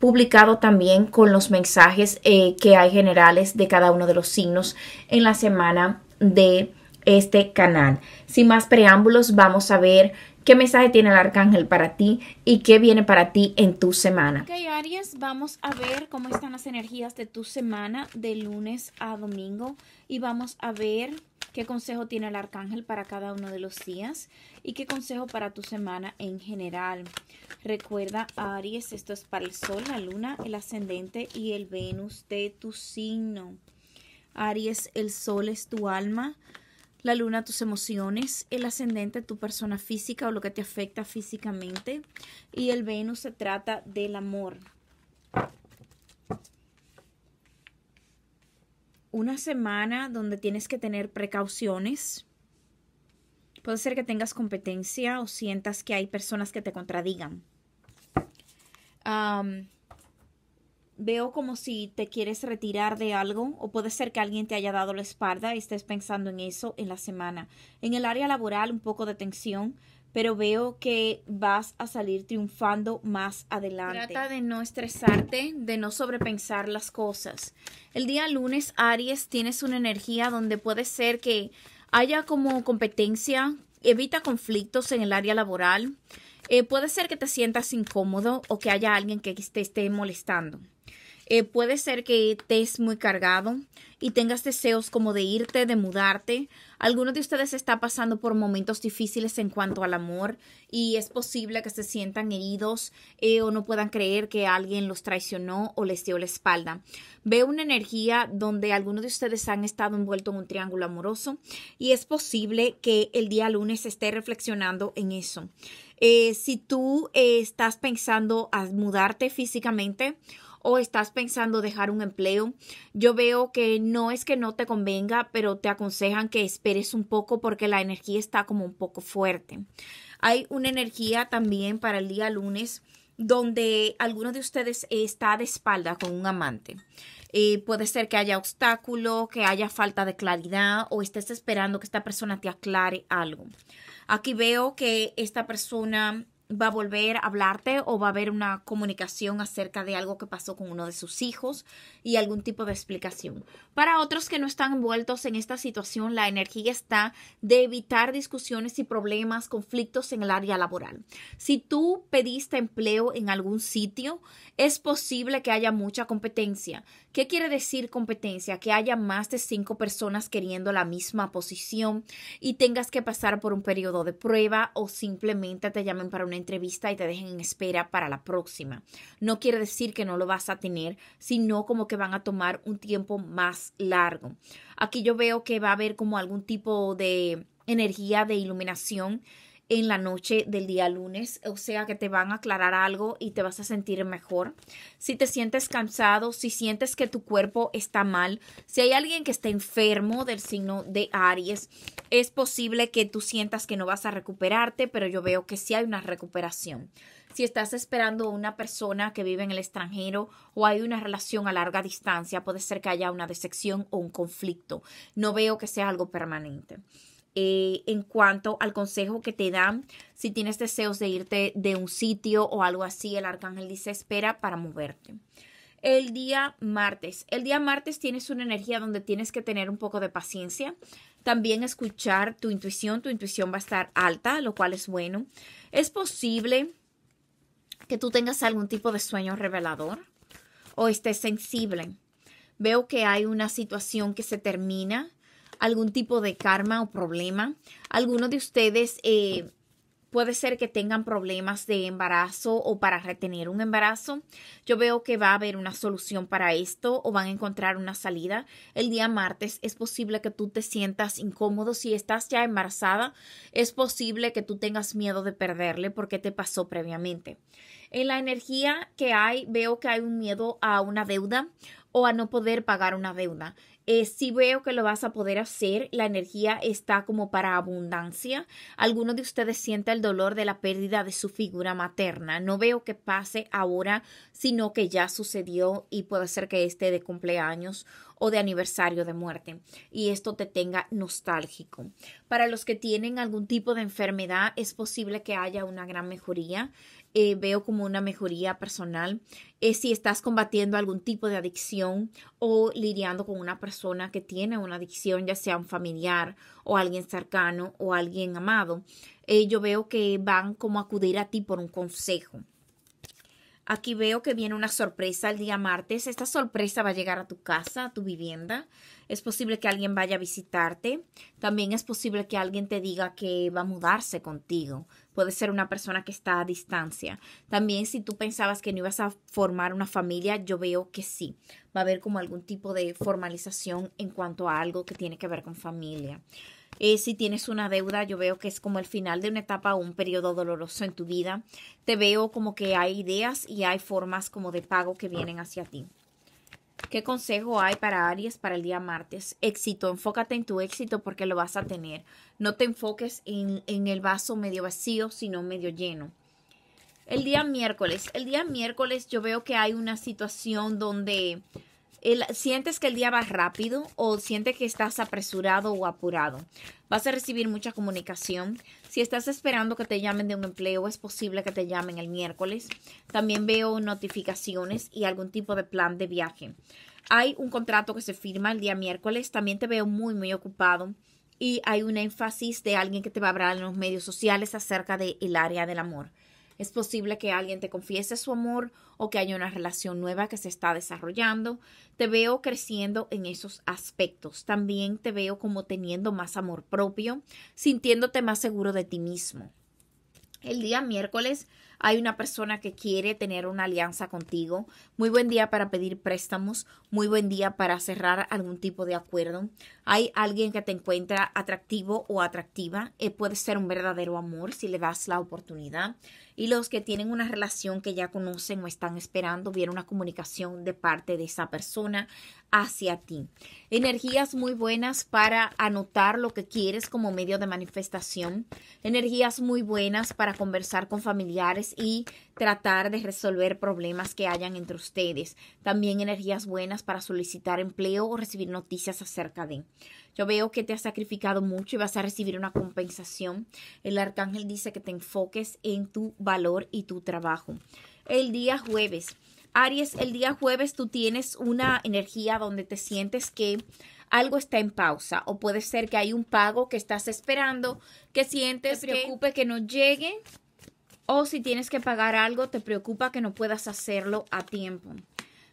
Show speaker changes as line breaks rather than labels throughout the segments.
publicado también con los mensajes eh, que hay generales de cada uno de los signos en la semana de este canal. Sin más preámbulos, vamos a ver qué mensaje tiene el arcángel para ti y qué viene para ti en tu semana. Ok, Aries, vamos a ver cómo están las energías de tu semana de lunes a domingo y vamos a ver qué consejo tiene el arcángel para cada uno de los días y qué consejo para tu semana en general. Recuerda, Aries, esto es para el Sol, la Luna, el Ascendente y el Venus de tu signo. Aries, el Sol es tu alma, la Luna tus emociones, el Ascendente tu persona física o lo que te afecta físicamente y el Venus se trata del amor. una semana donde tienes que tener precauciones. Puede ser que tengas competencia o sientas que hay personas que te contradigan. veo como si te quieres retirar de algo o puede ser que alguien te haya dado la espalda y estés pensando en eso en la semana. En el área laboral un poco de tensión, pero veo que vas a salir triunfando más adelante. Trata de no estresarte, de no sobrepensar las cosas. El día lunes, Aries, tienes una energía donde puede ser que haya como competencia, evita conflictos en el área laboral. Eh, puede ser que te sientas incómodo o que haya alguien que te esté molestando. Eh, puede ser que estés muy cargado y tengas deseos como de irte, de mudarte. Algunos de ustedes está pasando por momentos difíciles en cuanto al amor y es posible que se sientan heridos eh, o no puedan creer que alguien los traicionó o les dio la espalda. Veo una energía donde algunos de ustedes han estado envuelto en un triángulo amoroso y es posible que el día lunes esté reflexionando en eso. Eh, si tú estás pensando a mudarte físicamente, o estás pensando dejar un empleo, yo veo que no es que no te convenga, pero te aconsejan que esperes un poco porque la energía está como un poco fuerte. Hay una energía también para el día lunes donde alguno de ustedes está de espalda con un amante. Eh, puede ser que haya obstáculo, que haya falta de claridad o estés esperando que esta persona te aclare algo. Aquí veo que esta persona va a volver a hablarte o va a haber una comunicación acerca de algo que pasó con uno de sus hijos y algún tipo de explicación. Para otros que no están envueltos en esta situación, la energía está de evitar discusiones y problemas, conflictos en el área laboral. Si tú pediste empleo en algún sitio, es posible que haya mucha competencia, ¿Qué quiere decir competencia? Que haya más de cinco personas queriendo la misma posición y tengas que pasar por un periodo de prueba o simplemente te llamen para una entrevista y te dejen en espera para la próxima. No quiere decir que no lo vas a tener, sino como que van a tomar un tiempo más largo. Aquí yo veo que va a haber como algún tipo de energía de iluminación en la noche del día lunes, o sea que te van a aclarar algo y te vas a sentir mejor. Si te sientes cansado, si sientes que tu cuerpo está mal, si hay alguien que está enfermo del signo de Aries, es posible que tú sientas que no vas a recuperarte, pero yo veo que sí hay una recuperación. Si estás esperando a una persona que vive en el extranjero o hay una relación a larga distancia, puede ser que haya una decepción o un conflicto. No veo que sea algo permanente. Eh, en cuanto al consejo que te dan si tienes deseos de irte de un sitio o algo así. El arcángel dice espera para moverte. El día martes. El día martes tienes una energía donde tienes que tener un poco de paciencia. También escuchar tu intuición. Tu intuición va a estar alta, lo cual es bueno. Es posible que tú tengas algún tipo de sueño revelador o estés sensible. Veo que hay una situación que se termina algún tipo de karma o problema. Algunos de ustedes eh, puede ser que tengan problemas de embarazo o para retener un embarazo. Yo veo que va a haber una solución para esto o van a encontrar una salida. El día martes es posible que tú te sientas incómodo si estás ya embarazada. Es posible que tú tengas miedo de perderle porque te pasó previamente. En la energía que hay, veo que hay un miedo a una deuda o a no poder pagar una deuda. Eh, si veo que lo vas a poder hacer. La energía está como para abundancia. Algunos de ustedes sienten el dolor de la pérdida de su figura materna. No veo que pase ahora, sino que ya sucedió y puede ser que esté de cumpleaños o de aniversario de muerte y esto te tenga nostálgico. Para los que tienen algún tipo de enfermedad es posible que haya una gran mejoría. Eh, veo como una mejoría personal. si estás combatiendo algún tipo de adicción o lidiando con una persona que tiene una adicción, ya sea un familiar o alguien cercano o alguien amado, eh, yo veo que van como acudir a ti por un consejo. Aquí veo que viene una sorpresa el día martes. Esta sorpresa va a llegar a tu casa, a tu vivienda. Es posible que alguien vaya a visitarte. También es posible que alguien te diga que va a mudarse contigo. Puede ser una persona que está a distancia. También si tú pensabas que no ibas a formar una familia, yo veo que sí. Va a haber como algún tipo de formalización en cuanto a algo que tiene que ver con familia. Eh, si tienes una deuda, yo veo que es como el final de una etapa o un periodo doloroso en tu vida. Te veo como que hay ideas y hay formas como de pago que vienen hacia ti. ¿Qué consejo hay para Aries para el día martes? Éxito, enfócate en tu éxito porque lo vas a tener. No te enfoques en el vaso medio vacío, sino medio lleno. El día miércoles, el día miércoles yo veo que hay una situación donde sientes que el día va rápido o sientes que estás apresurado o apurado. Vas a recibir mucha comunicación. Si estás esperando que te llamen de un empleo, es posible que te llamen el miércoles. También veo notificaciones y algún tipo de plan de viaje. Hay un contrato que se firma el día miércoles. También te veo muy, muy ocupado. Y hay un énfasis de alguien que te va a hablar en los medios sociales acerca del el área del amor. Es posible que alguien te confiese su amor o que haya una relación nueva que se está desarrollando. Te veo creciendo en esos aspectos. También te veo como teniendo más amor propio, sintiéndote más seguro de ti mismo. El día miércoles hay una persona que quiere tener una alianza contigo. Muy buen día para pedir préstamos. Muy buen día para cerrar algún tipo de acuerdo. Hay alguien que te encuentra atractivo o atractiva. Eh, puede ser un verdadero amor si le das la oportunidad. Y los que tienen una relación que ya conocen o están esperando, viene una comunicación de parte de esa persona hacia ti. Energías muy buenas para anotar lo que quieres como medio de manifestación. Energías muy buenas para conversar con familiares y tratar de resolver problemas que hayan entre ustedes. También energías buenas para solicitar empleo o recibir noticias acerca de. Yo veo que te has sacrificado mucho y vas a recibir una compensación. El arcángel dice que te enfoques en tu valor y tu trabajo. El día jueves. Aries, el día jueves tú tienes una energía donde te sientes que algo está en pausa o puede ser que hay un pago que estás esperando, que sientes te preocupe que no llegue o si tienes que pagar algo, te preocupa que no puedas hacerlo a tiempo.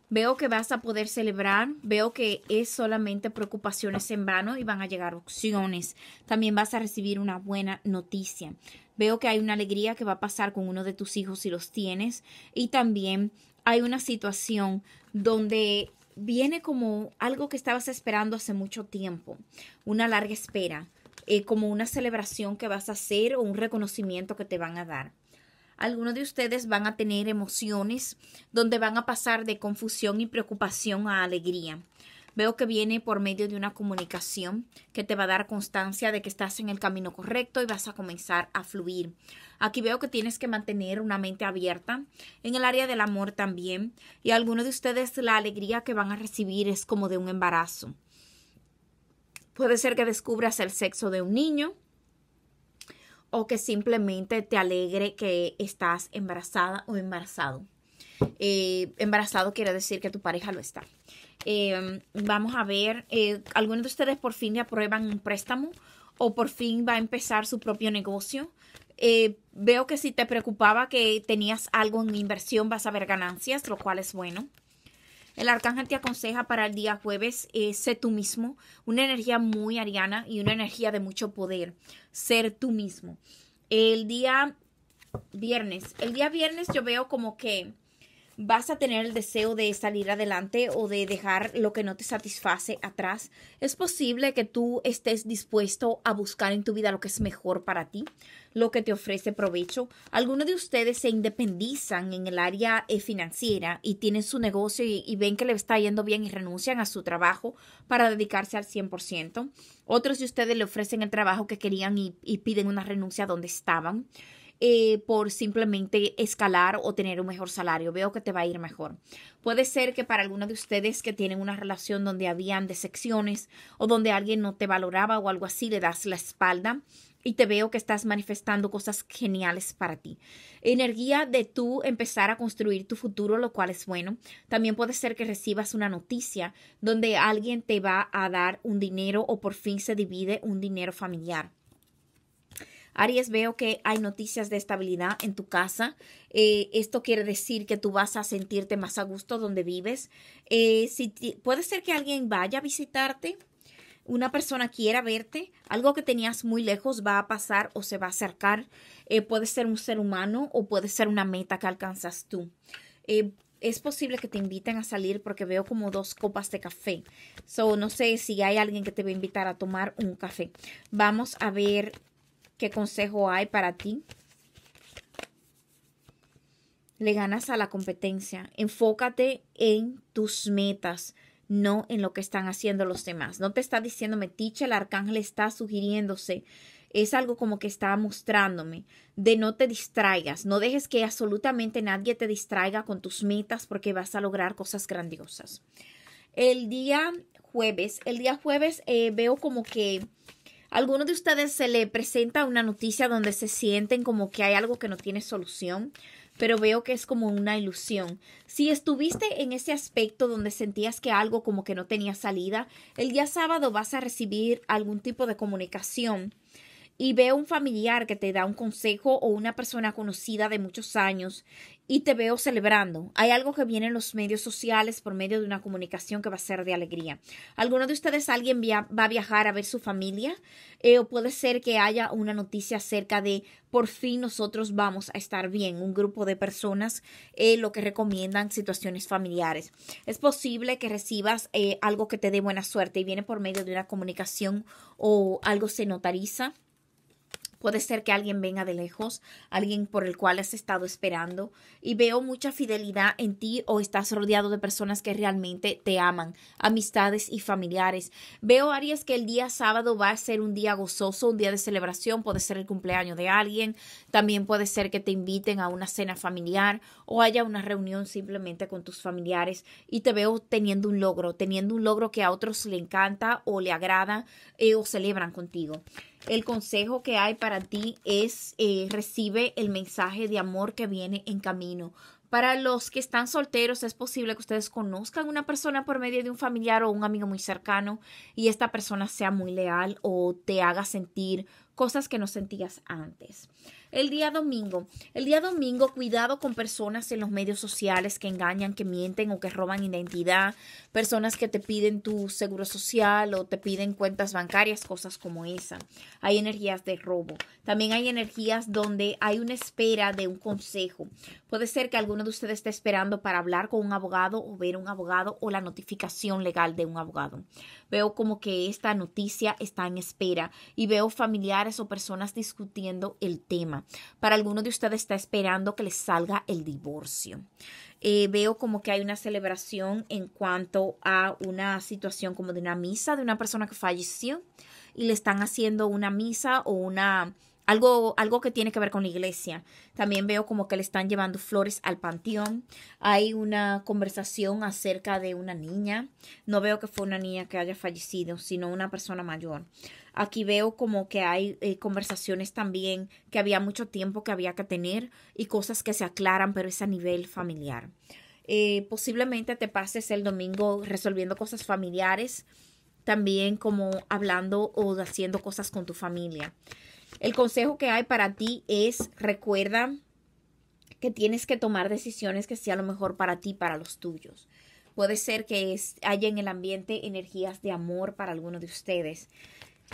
Veo que vas a poder celebrar, veo que es solamente preocupaciones en vano y van a llegar opciones. También vas a recibir una buena noticia. Veo que hay una alegría que va a pasar con uno de tus hijos si los tienes y también hay una situación donde viene como algo que estabas esperando hace mucho tiempo, una larga espera, eh, como una celebración que vas a hacer o un reconocimiento que te van a dar algunos de ustedes van a tener emociones donde van a pasar de confusión y preocupación a alegría. Veo que viene por medio de una comunicación que te va a dar constancia de que estás en el camino correcto y vas a comenzar a fluir. Aquí veo que tienes que mantener una mente abierta en el área del amor también. Y algunos de ustedes la alegría que van a recibir es como de un embarazo. Puede ser que descubras el sexo de un niño o que simplemente te alegre que estás embarazada o embarazado. Eh, embarazado quiere decir que tu pareja lo está. Eh, vamos a ver, eh, ¿alguno algunos de ustedes por fin le aprueban un préstamo o por fin va a empezar su propio negocio. veo que si te preocupaba que tenías algo en inversión vas a ver ganancias, lo cual es bueno. El arcángel te aconseja para el día jueves, eh, sé tú mismo, una energía muy ariana y una energía de mucho poder, ser tú mismo. El día viernes, el día viernes yo veo como que vas a tener el deseo de salir adelante o de dejar lo que no te satisface atrás. Es posible que tú estés dispuesto a buscar en tu vida lo que es mejor para ti, lo que te ofrece provecho. Algunos de ustedes se independizan en el área eh, financiera y tienen su negocio y, ven que le está yendo bien y renuncian a su trabajo para dedicarse al 100%. Otros de ustedes le ofrecen el trabajo que querían y, y piden una renuncia donde estaban. Eh, por simplemente escalar o tener un mejor salario. Veo que te va a ir mejor. Puede ser que para alguno de ustedes que tienen una relación donde habían decepciones o donde alguien no te valoraba o algo así, le das la espalda y te veo que estás manifestando cosas geniales para ti. Energía de tú empezar a construir tu futuro, lo cual es bueno. También puede ser que recibas una noticia donde alguien te va a dar un dinero o por fin se divide un dinero familiar. Aries, veo que hay noticias de estabilidad en tu casa. Eh, esto quiere decir que tú vas a sentirte más a gusto donde vives. Eh, si puede ser que alguien vaya a visitarte, una persona quiera verte, algo que tenías muy lejos va a pasar o se va a acercar. Eh, puede ser un ser humano o puede ser una meta que alcanzas tú. es posible que te inviten a salir porque veo como dos copas de café. So, no sé si hay alguien que te va a invitar a tomar un café. Vamos a ver ¿Qué consejo hay para ti? Le ganas a la competencia. Enfócate en tus metas, no en lo que están haciendo los demás. No te está diciendo metiche, el arcángel está sugiriéndose. Es algo como que está mostrándome de no te distraigas, no dejes que absolutamente nadie te distraiga con tus metas porque vas a lograr cosas grandiosas. El día jueves, el día jueves eh, veo como que algunos de ustedes se le presenta una noticia donde se sienten como que hay algo que no tiene solución, pero veo que es como una ilusión. Si estuviste en ese aspecto donde sentías que algo como que no tenía salida, el día sábado vas a recibir algún tipo de comunicación y veo un familiar que te da un consejo o una persona conocida de muchos años y te veo celebrando. Hay algo que viene en los medios sociales por medio de una comunicación que va a ser de alegría. ¿Alguno de ustedes, alguien va a viajar a ver su familia? Eh, o puede ser que haya una noticia acerca de por fin nosotros vamos a estar bien. Un grupo de personas eh, lo que recomiendan situaciones familiares. Es posible que recibas eh, algo que te dé buena suerte y viene por medio de una comunicación o algo se notariza. Puede ser que alguien venga de lejos, alguien por el cual has estado esperando y veo mucha fidelidad en ti o estás rodeado de personas que realmente te aman, amistades y familiares. Veo, Aries, que el día sábado va a ser un día gozoso, un día de celebración, puede ser el cumpleaños de alguien, también puede ser que te inviten a una cena familiar o haya una reunión simplemente con tus familiares y te veo teniendo un logro, teniendo un logro que a otros le encanta o le agrada eh, o celebran contigo. El consejo que hay para ti es eh, recibe el mensaje de amor que viene en camino. Para los que están solteros, es posible que ustedes conozcan una persona por medio de un familiar o un amigo muy cercano y esta persona sea muy leal o te haga sentir cosas que no sentías antes. El día domingo. El día domingo, cuidado con personas en los medios sociales que engañan, que mienten o que roban identidad. Personas que te piden tu seguro social o te piden cuentas bancarias, cosas como esa. Hay energías de robo. También hay energías donde hay una espera de un consejo. Puede ser que alguno de ustedes esté esperando para hablar con un abogado o ver un abogado o la notificación legal de un abogado. Veo como que esta noticia está en espera y veo familiares o personas discutiendo el tema. Para alguno de ustedes está esperando que les salga el divorcio. Eh, veo como que hay una celebración en cuanto a una situación como de una misa de una persona que falleció y le están haciendo una misa o una algo, que tiene que ver con la iglesia. También veo como que le están llevando flores al panteón. Hay una conversación acerca de una niña. No veo que fue una niña que haya fallecido, sino una persona mayor. Aquí veo como que hay eh, conversaciones también que había mucho tiempo que había que tener y cosas que se aclaran, pero es a nivel familiar. Eh, posiblemente te pases el domingo resolviendo cosas familiares, también como hablando o haciendo cosas con tu familia. El consejo que hay para ti es, recuerda que tienes que tomar decisiones que sean lo mejor para ti, para los tuyos. Puede ser que haya en el ambiente energías de amor para alguno de ustedes.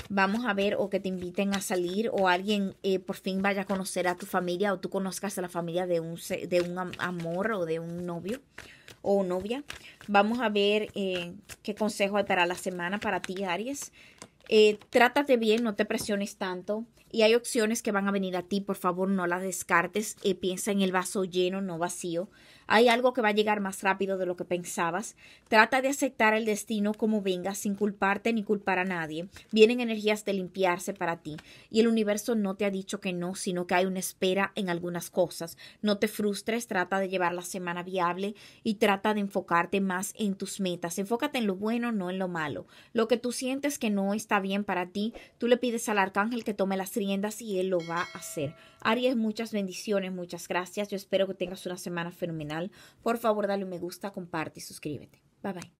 Vamos a ver o que te inviten a salir o alguien eh, por fin vaya a conocer a tu familia o tú conozcas a la familia de un, de un amor o de un novio o novia. Vamos a ver eh, qué consejo hay para la semana para ti, Aries. Eh, trátate bien, no te presiones tanto y hay opciones que van a venir a ti. Por favor, no las descartes. Eh, piensa en el vaso lleno, no vacío. Hay algo que va a llegar más rápido de lo que pensabas. Trata de aceptar el destino como venga, sin culparte ni culpar a nadie. Vienen energías de limpiarse para ti. Y el universo no te ha dicho que no, sino que hay una espera en algunas cosas. No te frustres, trata de llevar la semana viable y trata de enfocarte más en tus metas. Enfócate en lo bueno, no en lo malo. Lo que tú sientes que no está bien para ti, tú le pides al arcángel que tome las riendas y él lo va a hacer. Aries, muchas bendiciones, muchas gracias. Yo espero que tengas una semana fenomenal. Por favor, dale un me gusta, comparte y suscríbete. Bye bye.